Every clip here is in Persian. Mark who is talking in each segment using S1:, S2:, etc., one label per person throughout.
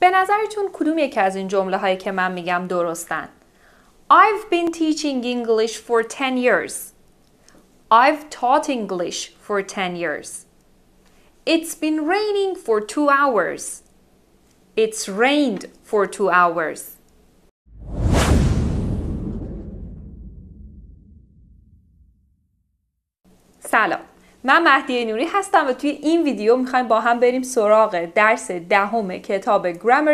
S1: به نظرتون کدوم یکی از این جمله هایی که من میگم درستن؟ I've been teaching English for 10 years. I've taught English for 10 years. It's been raining for 2 hours. It's rained for 2 hours. سلام من مهدی نوری هستم و توی این ویدیو میخوایم با هم بریم سراغ درس دهم ده کتاب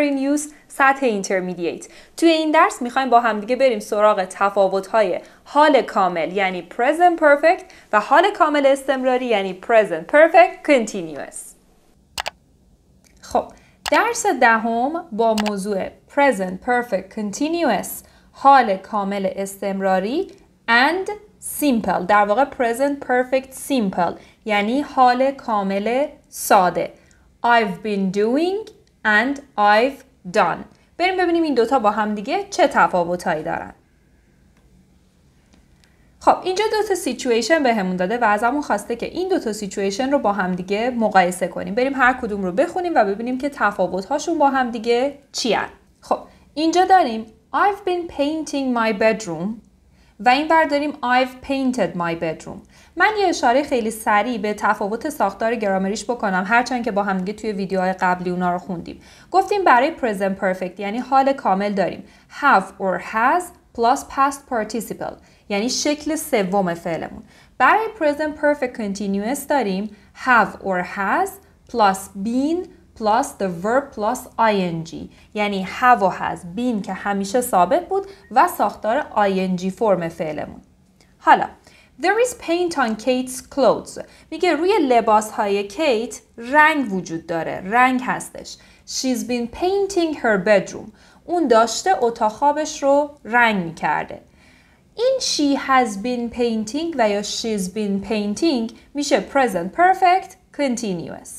S1: in Use سطح Intermediate توی این درس میخوایم با هم دیگه بریم سراغ تفاوت‌های حال کامل یعنی present perfect و حال کامل استمراری یعنی present perfect continuous خب درس دهم ده با موضوع present perfect continuous حال کامل استمراری and simple در واقع present perfect simple یعنی حال کامل ساده I've been doing and I've done بریم ببینیم این دوتا با هم دیگه چه تفاوتهایی دارن خب اینجا دوتا تا سیچویشن بهمون داده و ازمون خواسته که این دوتا تا سیچویشن رو با هم دیگه مقایسه کنیم بریم هر کدوم رو بخونیم و ببینیم که تفاوت هاشون با هم دیگه چی هست خب اینجا داریم I've been painting my bedroom و این برداریم داریم I've painted my bedroom من یه اشاره خیلی سریع به تفاوت ساختار گرامریش بکنم هرچند که با هم توی ویدیوهای قبلی اونا رو خوندیم گفتیم برای present perfect یعنی حال کامل داریم have or has plus past participle یعنی شکل سوم فعلمون برای present perfect continuous داریم have or has plus been plus the verb plus ing یعنی have و has been که همیشه ثابت بود و ساختار ing فرم فعلمون حالا There is paint on Kate's clothes. میگه روی لباس های کیت رنگ وجود داره. رنگ هستش. She's been painting her bedroom. اون داشته اتاق خوابش رو رنگ می کرده. این she has been painting و یا she's been painting میشه present perfect continuous.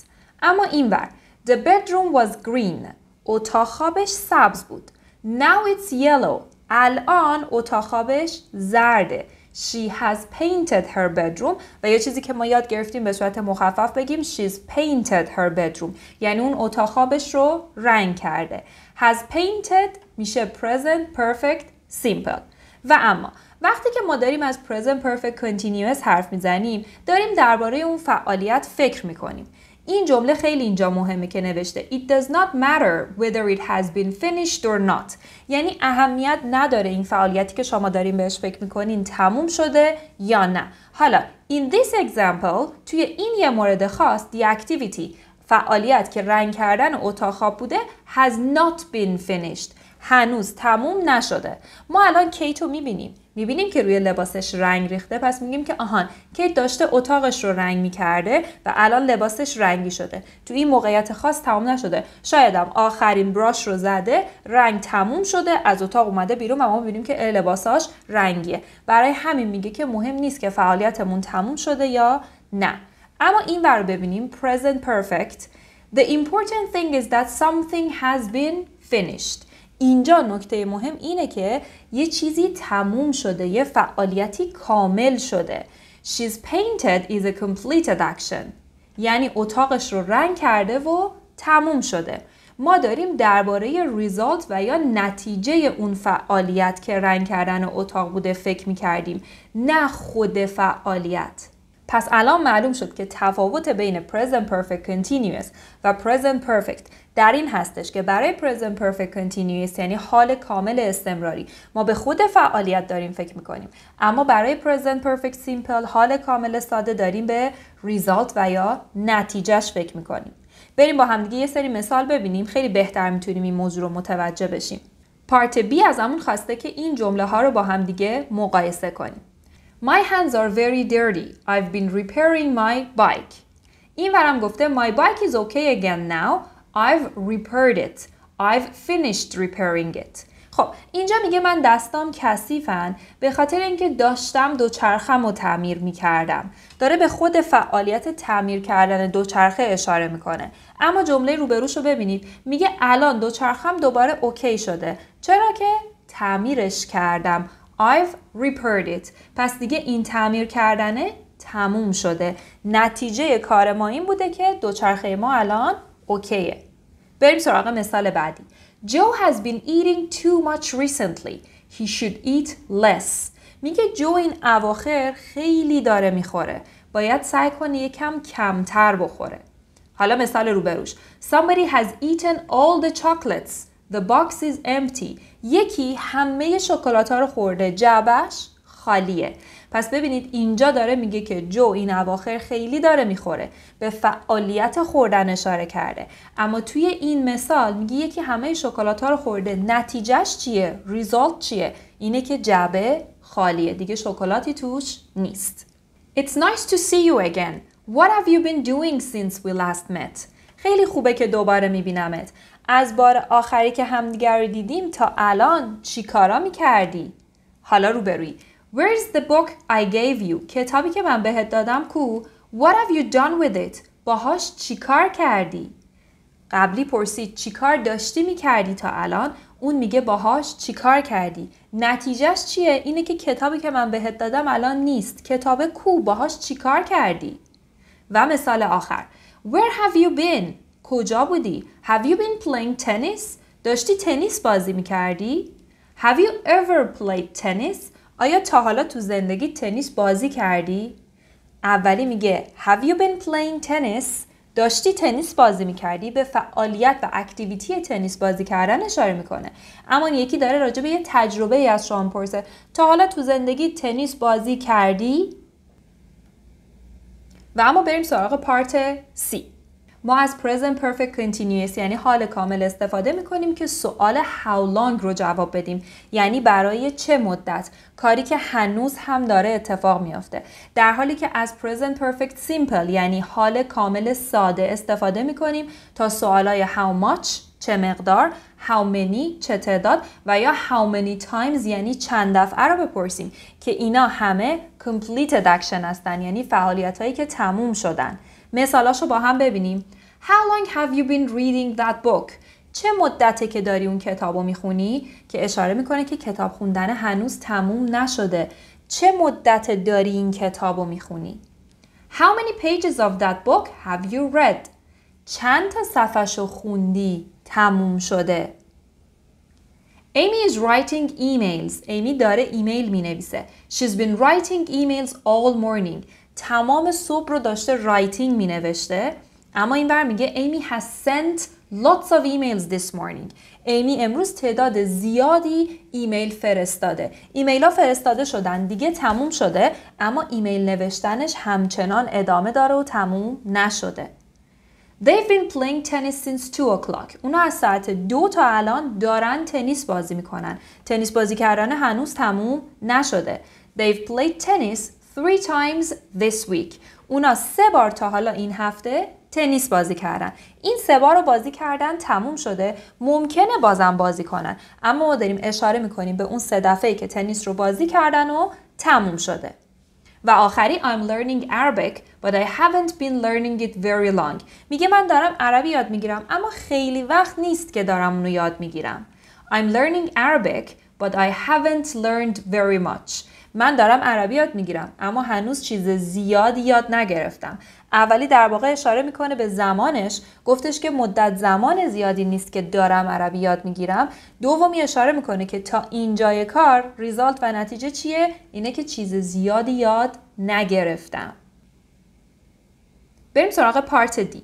S1: اما این وقت The bedroom was green. اتاق خوابش سبز بود. Now it's yellow. الان اتاق خوابش زرده. She has painted her bedroom و یه چیزی که ما یاد گرفتیم به صورت مخفف بگیم She's painted her bedroom یعنی اون اتاق خوابش رو رنگ کرده Has painted میشه present perfect simple و اما وقتی که ما داریم از present perfect continuous حرف میزنیم داریم درباره اون فعالیت فکر میکنیم این جمله خیلی اینجا مهمه که نوشته It does not matter whether it has been finished or not یعنی اهمیت نداره این فعالیتی که شما دارین بهش فکر میکنین تموم شده یا نه حالا in this example توی این یه مورد خاص the activity فعالیت که رنگ کردن اتاق خواب بوده has not been finished هنوز تموم نشده ما الان کیتو میبینیم میبینیم که روی لباسش رنگ ریخته پس میگیم که آهان کیت داشته اتاقش رو رنگ میکرده و الان لباسش رنگی شده تو این موقعیت خاص تمام نشده شایدم آخرین براش رو زده رنگ تموم شده از اتاق اومده بیرون و ما میبینیم که لباساش رنگیه برای همین میگه که مهم نیست که فعالیتمون تموم شده یا نه اما این بر ببینیم present perfect The important thing is that something has been finished اینجا نکته مهم اینه که یه چیزی تموم شده یه فعالیتی کامل شده She's painted is a completed action یعنی اتاقش رو رنگ کرده و تموم شده ما داریم درباره ریزالت و یا نتیجه اون فعالیت که رنگ کردن اتاق بوده فکر می کردیم نه خود فعالیت پس الان معلوم شد که تفاوت بین present perfect continuous و present perfect در این هستش که برای present perfect continuous یعنی حال کامل استمراری ما به خود فعالیت داریم فکر میکنیم اما برای present perfect simple حال کامل ساده داریم به result و یا نتیجهش فکر میکنیم بریم با همدیگه یه سری مثال ببینیم خیلی بهتر میتونیم این موضوع رو متوجه بشیم پارت B از همون خواسته که این جمله ها رو با همدیگه مقایسه کنیم My hands are very dirty. I've been repairing my bike. این ورم گفته My bike is okay again now. I've repaired it. I've finished repairing it. خب اینجا میگه من دستام کثیفن به خاطر اینکه داشتم دوچرخم و تعمیر میکردم داره به خود فعالیت تعمیر کردن دوچرخه اشاره میکنه اما جمله روبروش رو ببینید میگه الان دوچرخم دوباره اوکی شده چرا که تعمیرش کردم I've repaired it پس دیگه این تعمیر کردنه تموم شده نتیجه کار ما این بوده که دوچرخه ما الان اوکیه بریم سراغ مثال بعدی Joe has been eating too much recently He should eat less میگه جو این اواخر خیلی داره میخوره باید سعی کنه یکم کمتر بخوره حالا مثال روبروش Somebody has eaten all the chocolates The box is empty. یکی همه شکلات ها رو خورده جعبش خالیه پس ببینید اینجا داره میگه که جو این اواخر خیلی داره میخوره به فعالیت خوردن اشاره کرده اما توی این مثال میگه یکی همه شکلات ها رو خورده نتیجهش چیه ریزالت چیه اینه که جبه خالیه دیگه شکلاتی توش نیست It's nice to see you again. What have you been doing since we last met? خیلی خوبه که دوباره میبینمت از بار آخری که همدیگر رو دیدیم تا الان چی کارا کردی؟ حالا روبروی Where's the book I gave you? کتابی که من بهت دادم کو What have you done with it? باهاش چیکار کردی؟ قبلی پرسید چیکار داشتی کردی تا الان اون میگه باهاش چیکار کردی نتیجهش چیه اینه که کتابی که من بهت دادم الان نیست کتاب کو باهاش چیکار کردی و مثال آخر Where have you been کجا بودی؟ Have you been playing tennis? داشتی تنیس بازی می کردی؟ Have you ever played tennis? آیا تا حالا تو زندگی تنیس بازی کردی؟ اولی میگه Have you been playing tennis? داشتی تنیس بازی میکردی به فعالیت و اکتیویتی تنیس بازی کردن اشاره میکنه اما یکی داره راجع به یه تجربه ای از شما پرسه تا حالا تو زندگی تنیس بازی کردی و اما بریم سراغ پارت C ما از present perfect continuous یعنی حال کامل استفاده می کنیم که سوال how long رو جواب بدیم یعنی برای چه مدت کاری که هنوز هم داره اتفاق میافته در حالی که از present perfect simple یعنی حال کامل ساده استفاده می کنیم تا های how much چه مقدار how many چه تعداد و یا how many times یعنی چند دفعه رو بپرسیم که اینا همه completed action هستن یعنی فعالیت هایی که تموم شدن رو با هم ببینیم. How long have you been reading that book? چه مدته که داری اون کتابو میخونی که اشاره میکنه که کتاب خوندن هنوز تموم نشده. چه مدت داری این کتاب کتابو میخونی؟ How many pages of that book have you read? چند تا رو خوندی تموم شده؟ Amy is writing emails. Amy داره ایمیل می نویسه. She's been writing emails all morning. تمام صبح رو داشته رایتینگ می نوشته اما این بر میگه ایمی has sent lots of emails this morning ایمی امروز تعداد زیادی ایمیل فرستاده ایمیل ها فرستاده شدن دیگه تموم شده اما ایمیل نوشتنش همچنان ادامه داره و تموم نشده They've been playing tennis since 2 o'clock. اونا از ساعت دو تا الان دارن تنیس بازی میکنن. تنیس بازی کردن هنوز تموم نشده. They've played tennis three times this week اونا سه بار تا حالا این هفته تنیس بازی کردن این سه بار رو بازی کردن تموم شده ممکنه بازم بازی کنن اما ما داریم اشاره میکنیم به اون سه دفعه که تنیس رو بازی کردن و تموم شده و آخری I'm learning Arabic but I haven't been learning it very long میگه من دارم عربی یاد میگیرم اما خیلی وقت نیست که دارم اونو یاد میگیرم I'm learning Arabic but I haven't learned very much من دارم عربی یاد میگیرم اما هنوز چیز زیادی یاد نگرفتم اولی در واقع اشاره میکنه به زمانش گفتش که مدت زمان زیادی نیست که دارم عربی یاد میگیرم دومی اشاره میکنه که تا اینجای کار ریزالت و نتیجه چیه اینه که چیز زیادی یاد نگرفتم بریم سراغ پارت دی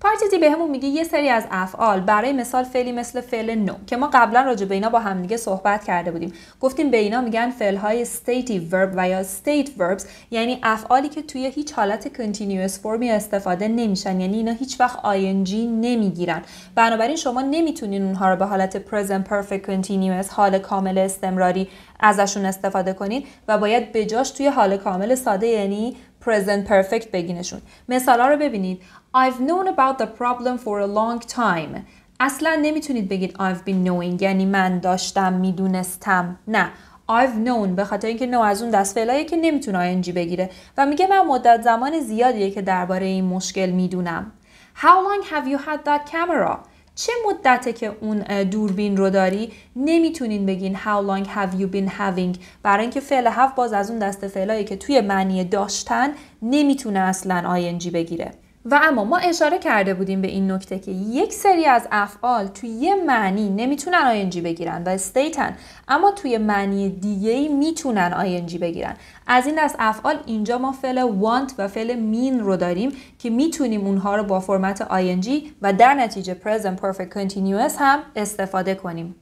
S1: پارت به بهمون میگه یه سری از افعال برای مثال فعلی مثل فعل نو که ما قبلا راجع به اینا با همدیگه صحبت کرده بودیم گفتیم به اینا میگن فعل های stative ورب و یا استیت verbs یعنی افعالی که توی هیچ حالت کنتینیوس فرمی استفاده نمیشن یعنی اینا هیچ وقت ing نمیگیرن بنابراین شما نمیتونین اونها رو به حالت پرزنت پرفکت کنتینیوس حال کامل استمراری ازشون استفاده کنین و باید بجاش توی حال کامل ساده یعنی present perfect بگینشون مثالا رو ببینید I've known about the problem for a long time. اصلا نمیتونید بگید I've been knowing یعنی من داشتم میدونستم نه I've known به خاطر اینکه نو از اون دست فلایی که نمیتونه آینجی بگیره و میگه من مدت زمان زیادیه که درباره این مشکل میدونم How long have you had that camera? چه مدته که اون دوربین رو داری نمیتونین بگین how long have you been having برای اینکه فعل have باز از اون دست فعلایی که توی معنی داشتن نمیتونه اصلا آینجی بگیره و اما ما اشاره کرده بودیم به این نکته که یک سری از افعال توی یه معنی نمیتونن آینجی بگیرن و استیتن اما توی معنی دیگه ای میتونن آینجی بگیرن از این دست افعال اینجا ما فعل want و فعل mean رو داریم که میتونیم اونها رو با فرمت آینجی و در نتیجه present perfect continuous هم استفاده کنیم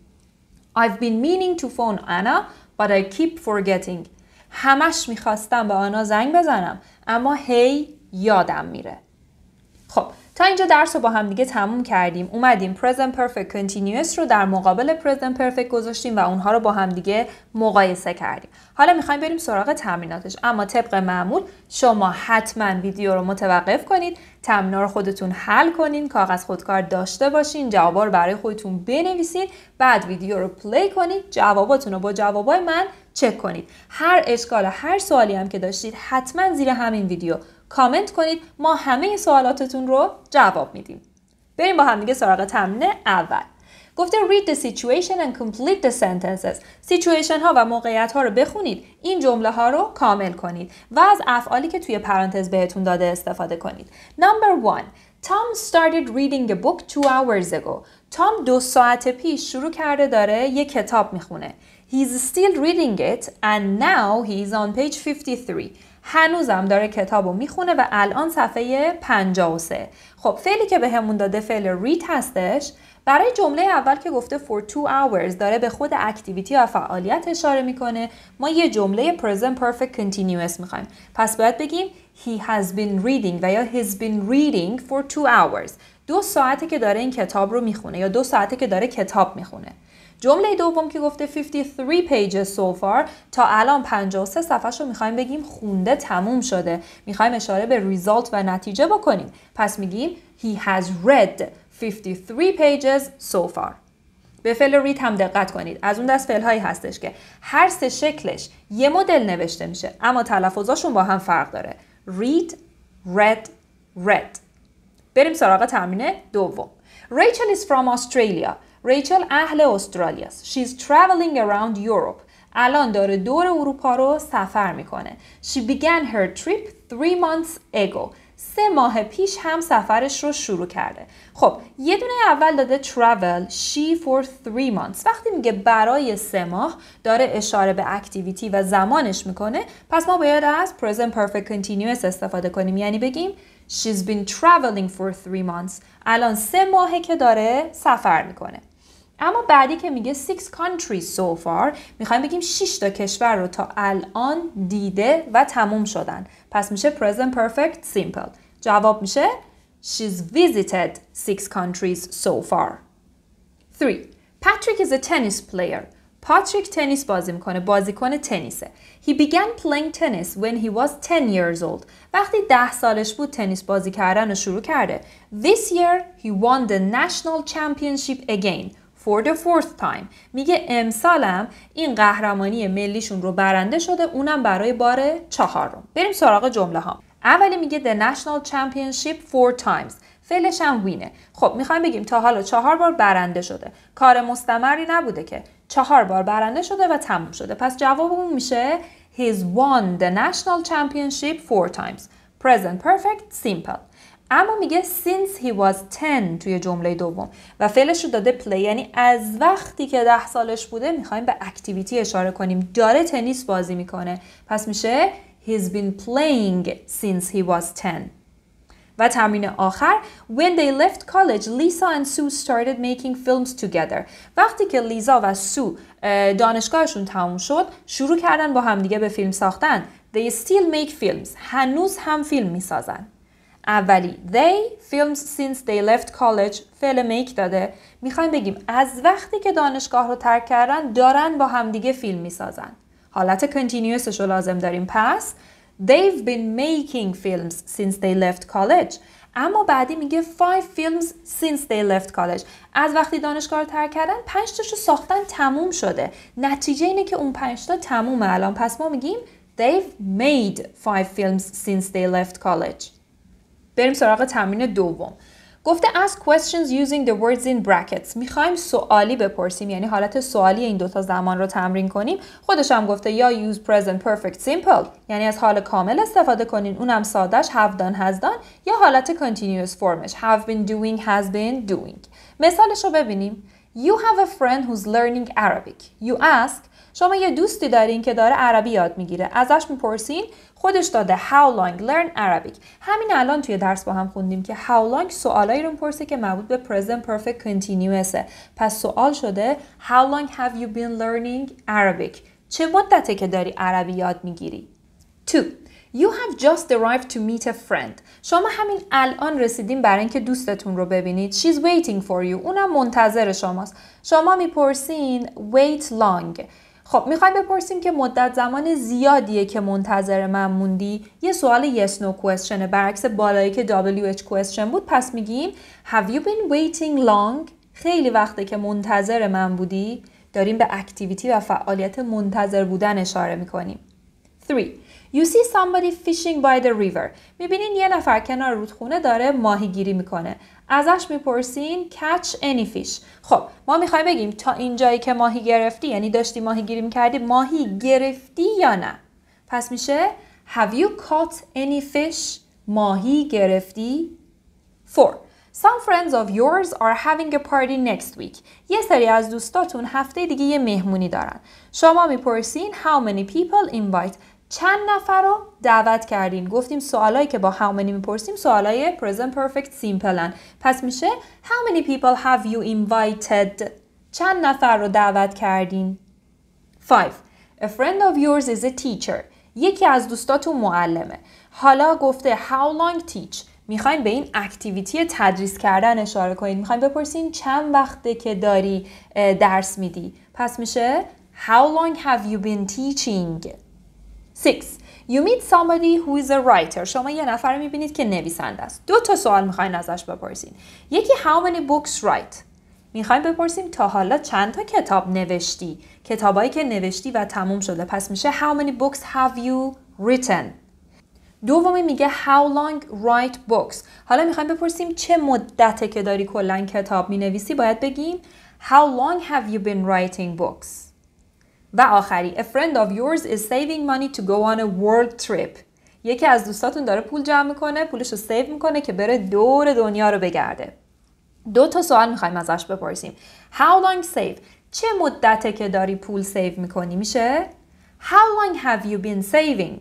S1: I've been meaning to phone Anna but I keep forgetting همش میخواستم به آنا زنگ بزنم اما هی یادم میره خب تا اینجا درس رو با هم دیگه تموم کردیم اومدیم present perfect continuous رو در مقابل present perfect گذاشتیم و اونها رو با هم دیگه مقایسه کردیم حالا میخوایم بریم سراغ تمریناتش اما طبق معمول شما حتما ویدیو رو متوقف کنید تمرینات رو خودتون حل کنین کاغذ خودکار داشته باشین جواب رو برای خودتون بنویسین بعد ویدیو رو پلی کنید جواباتون رو با جوابای من چک کنید هر اشکال هر سوالی هم که داشتید حتما زیر همین ویدیو کامنت کنید ما همه سوالاتتون رو جواب میدیم بریم با هم دیگه سراغ تمرین اول گفته read the situation and complete the sentences سیچویشن ها و موقعیت ها رو بخونید این جمله ها رو کامل کنید و از افعالی که توی پرانتز بهتون داده استفاده کنید number one Tom started reading a book two hours ago. Tom دو ساعت پیش شروع کرده داره یه کتاب میخونه. He's still reading it and now he's on page 53. هنوزم داره کتاب رو میخونه و الان صفحه 53 خب فعلی که بهمون همون داده فعل read هستش برای جمله اول که گفته for two hours داره به خود اکتیویتی و فعالیت اشاره میکنه ما یه جمله present perfect continuous میخوایم پس باید بگیم he has been reading و یا he's been reading for two hours دو ساعته که داره این کتاب رو میخونه یا دو ساعته که داره کتاب میخونه جمله دوم که گفته 53 pages so far تا الان 53 صفحه رو میخوایم بگیم خونده تموم شده میخوایم اشاره به ریزالت و نتیجه بکنیم پس میگیم he has read 53 pages so far به فعل read هم دقت کنید از اون دست فعل هستش که هر سه شکلش یه مدل نوشته میشه اما تلفظاشون با هم فرق داره read read read بریم سراغ تمرین دوم Rachel is from Australia ریچل اهل استرالیا است. She's traveling around Europe. الان داره دور اروپا رو سفر میکنه. She began her trip three months ago. سه ماه پیش هم سفرش رو شروع کرده خب یه دونه اول داده travel she for three months وقتی میگه برای سه ماه داره اشاره به اکتیویتی و زمانش میکنه پس ما باید از present perfect continuous استفاده کنیم یعنی بگیم she's been traveling for three months الان سه ماهه که داره سفر میکنه اما بعدی که میگه six countries so far میخوایم بگیم 6 تا کشور رو تا الان دیده و تموم شدن پس میشه present perfect simple جواب میشه she's visited six countries so far 3 Patrick is a tennis player پاتریک تنیس بازی میکنه بازیکن تنیسه He began playing tennis when he was 10 years old وقتی ده سالش بود تنیس بازی کردن رو شروع کرده This year he won the national championship again for the fourth time میگه امسالم این قهرمانی ملیشون رو برنده شده اونم برای بار چهارم بریم سراغ جمله ها اولی میگه the national championship four times فعلش هم وینه خب میخوایم بگیم تا حالا چهار بار برنده شده کار مستمری نبوده که چهار بار برنده شده و تموم شده پس جوابمون میشه he's won the national championship four times present perfect simple اما میگه since he was 10 توی جمله دوم و فعلش رو داده پلی یعنی از وقتی که ده سالش بوده میخوایم به اکتیویتی اشاره کنیم داره تنیس بازی میکنه پس میشه he's been playing since he was 10 و تمرین آخر When they left college, Lisa and Sue started making films together. وقتی که لیزا و سو دانشگاهشون تموم شد شروع کردن با همدیگه به فیلم ساختن. They still make films. هنوز هم فیلم میسازن. اولی they films since they left college فعل make داده میخوایم بگیم از وقتی که دانشگاه رو ترک کردن دارن با همدیگه فیلم میسازن حالت continuousش رو لازم داریم پس they've been making films since they left college اما بعدی میگه five films since they left college از وقتی دانشگاه رو ترک کردن 5 تاشو ساختن تموم شده نتیجه اینه که اون پنج تا تموم الان پس ما میگیم they've made five films since they left college بریم سراغ تمرین دوم گفته ask questions using the words in brackets میخوایم سوالی بپرسیم یعنی حالت سوالی این دوتا زمان رو تمرین کنیم خودش هم گفته یا use present perfect simple یعنی از حال کامل استفاده کنین اونم سادش have done has done یا حالت continuous formش have been doing has been doing مثالش رو ببینیم You have a friend who's learning Arabic You ask شما یه دوستی دارین که داره عربی یاد میگیره ازش میپرسین خودش داده how long learn Arabic همین الان توی درس با هم خوندیم که how long سوالایی رو پرسه که مربوط به present perfect continuous پس سوال شده how long have you been learning Arabic چه مدته که داری عربی یاد میگیری 2 You have just arrived to meet a friend. شما همین الان رسیدیم برای اینکه دوستتون رو ببینید. She's waiting for you. اونم منتظر شماست. شما میپرسین wait long. خب میخوایم بپرسیم که مدت زمان زیادیه که منتظر من موندی یه سوال yes no question برعکس بالایی که WH question بود پس میگیم Have you been waiting long? خیلی وقته که منتظر من بودی داریم به اکتیویتی و فعالیت منتظر بودن اشاره میکنیم 3. You see somebody fishing by the river. میبینین یه نفر کنار رودخونه داره ماهیگیری میکنه. ازش میپرسین catch any fish خب ما میخوایم بگیم تا اینجایی که ماهی گرفتی یعنی داشتی ماهی گیری میکردی ماهی گرفتی یا نه پس میشه have you caught any fish ماهی گرفتی 4 Some friends of yours are having a party next week. یه سری از دوستاتون هفته دیگه یه مهمونی دارن. شما میپرسین how many people invite. چند نفر رو دعوت کردین گفتیم سوالایی که با how many میپرسیم سوالای present perfect simple پس میشه how many people have you invited چند نفر رو دعوت کردین 5 a friend of yours is a teacher یکی از دوستاتون معلمه حالا گفته how long teach میخواین به این اکتیویتی تدریس کردن اشاره کنید میخوایم بپرسیم چند وقته که داری درس میدی پس میشه how long have you been teaching 6. You meet somebody who is a writer. شما یه نفر میبینید که نویسنده است. دو تا سوال میخواین ازش بپرسین. یکی how many books write؟ میخوایم بپرسیم تا حالا چند تا کتاب نوشتی؟ کتابایی که نوشتی و تموم شده. پس میشه how many books have you written؟ دومی میگه how long write books. حالا میخوایم بپرسیم چه مدته که داری کلا کتاب مینویسی؟ باید بگیم how long have you been writing books؟ و آخری A friend of yours is saving money to go on a world trip یکی از دوستاتون داره پول جمع میکنه پولش رو سیو میکنه که بره دور دنیا رو بگرده دو تا سوال میخوایم ازش بپرسیم How long save چه مدته که داری پول سیو میکنی میشه How long have you been saving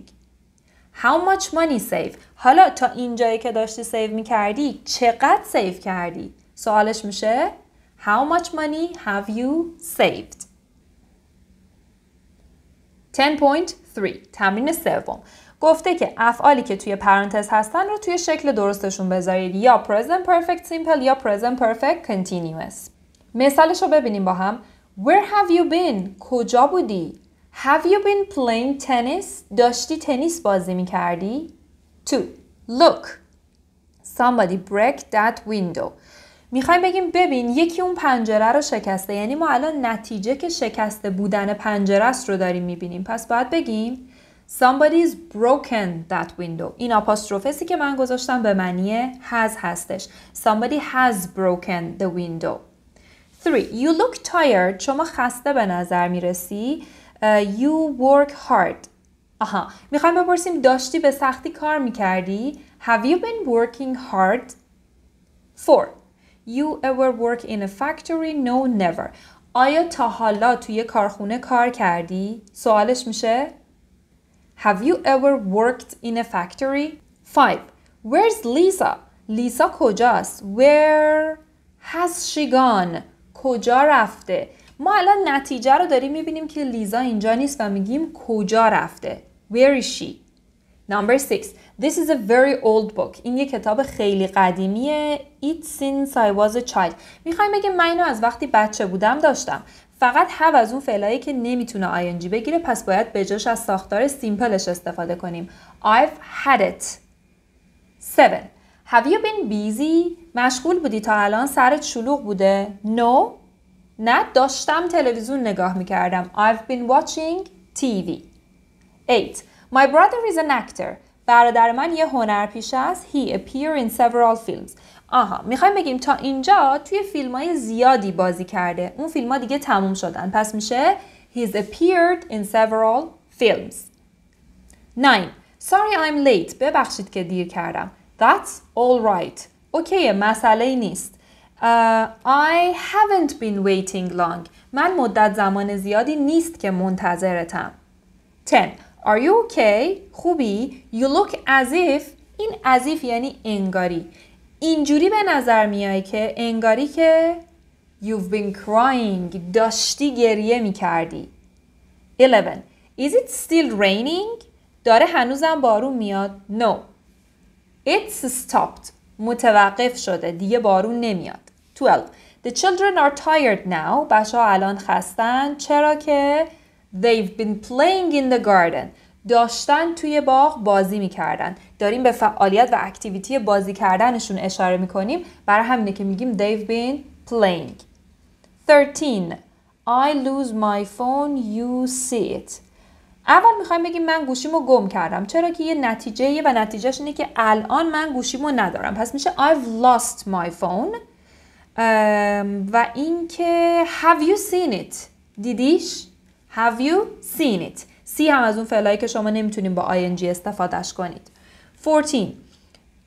S1: How much money save حالا تا اینجایی که داشتی سیو میکردی چقدر سیو کردی سوالش میشه How much money have you saved 10.3 تمرین سوم گفته که افعالی که توی پرانتز هستن رو توی شکل درستشون بذارید یا present perfect simple یا present perfect continuous مثالش رو ببینیم با هم Where have you been? کجا بودی؟ Have you been playing tennis? داشتی تنیس بازی می کردی؟ 2. Look Somebody break that window میخوایم بگیم ببین یکی اون پنجره رو شکسته یعنی ما الان نتیجه که شکسته بودن پنجره است رو داریم میبینیم پس باید بگیم Somebody's broken that window. این آپاستروفسی که من گذاشتم به معنی has هستش. Somebody has broken the window. 3. You look tired. شما خسته به نظر میرسی. Uh, you work hard. آها. میخوایم بپرسیم داشتی به سختی کار میکردی؟ Have you been working hard? 4. You ever work in a factory? No, never. آیا تا حالا توی کارخونه کار کردی؟ سوالش میشه Have you ever worked in a factory? 5. Where's Lisa? لیسا کجاست؟ Where has she gone? کجا رفته؟ ما الان نتیجه رو داریم میبینیم که لیزا اینجا نیست و میگیم کجا رفته Where is she? Number 6 This is a very old book. این یه کتاب خیلی قدیمیه. It since I was a child. میخوایم بگیم من اینو از وقتی بچه بودم داشتم. فقط هو از اون فعلایی که نمیتونه ing بگیره پس باید به جاش از ساختار سیمپلش استفاده کنیم. I've had it. 7. Have you been busy? مشغول بودی تا الان سرت شلوغ بوده؟ No. نه داشتم تلویزیون نگاه میکردم. I've been watching TV. 8. My brother is an actor. برادر من یه پیش است he appear in several films آها میخوایم بگیم تا اینجا توی فیلم های زیادی بازی کرده اون فیلم ها دیگه تموم شدن پس میشه he's appeared in several films 9 sorry I'm late ببخشید که دیر کردم that's all right اوکیه مسئله نیست uh, I haven't been waiting long من مدت زمان زیادی نیست که منتظرتم 10 Are you okay? خوبی؟ You look as if این as if یعنی انگاری اینجوری به نظر میای که انگاری که You've been crying داشتی گریه میکردی 11 Is it still raining? داره هنوزم بارون میاد؟ No It's stopped متوقف شده دیگه بارون نمیاد 12 The children are tired now بچه الان خستن چرا که They've been playing in the garden. داشتن توی باغ بازی میکردن داریم به فعالیت و اکتیویتی بازی کردنشون اشاره میکنیم برای همینه که میگیم they've been playing 13 I lose my phone you see it اول میخوایم بگیم من گوشیمو گم کردم چرا که یه نتیجه یه و نتیجهش اینه که الان من گوشیمو ندارم پس میشه I've lost my phone و اینکه have you seen it دیدیش Have you seen it? سی هم از اون فعلایی که شما نمیتونیم با ing استفادهش کنید. 14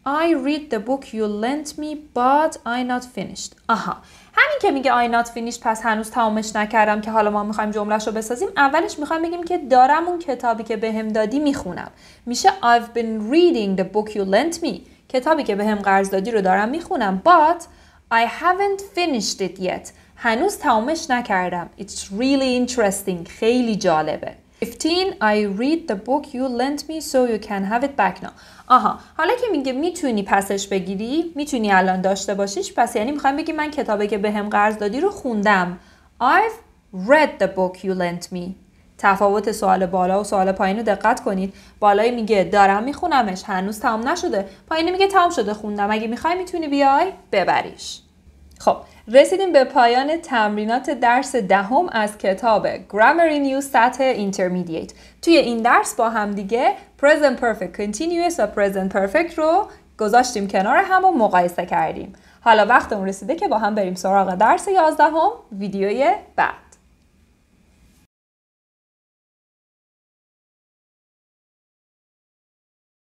S1: I read the book you lent me but I not finished. آها. همین که میگه I not finished پس هنوز تمامش نکردم که حالا ما میخوایم جملهش رو بسازیم اولش میخوایم بگیم که دارم اون کتابی که بهم دادی میخونم میشه I've been reading the book you lent me کتابی که بهم به قرض دادی رو دارم میخونم but I haven't finished it yet هنوز تمامش نکردم. It's really interesting. خیلی جالبه. 15 I read the book you lent me so you can have it back now. آها حالا که میگه میتونی پسش بگیری میتونی الان داشته باشیش پس یعنی میخوام بگی من کتابی که بهم به قرض دادی رو خوندم. I've read the book you lent me. تفاوت سوال بالا و سوال پایین رو دقت کنید بالایی میگه دارم میخونمش هنوز تمام نشده پایین میگه تمام شده خوندم اگه میخوای میتونی بیای ببریش خب رسیدیم به پایان تمرینات درس دهم از کتاب Grammar in Use سطح Intermediate. توی این درس با هم دیگه present perfect continuous و present perfect رو گذاشتیم کنار هم و مقایسه کردیم حالا وقتمون رسیده که با هم بریم سراغ درس یازدهم ویدیوی بعد